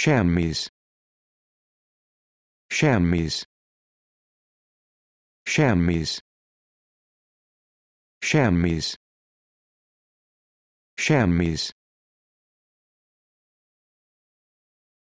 chamois chamois chamois chamois chamois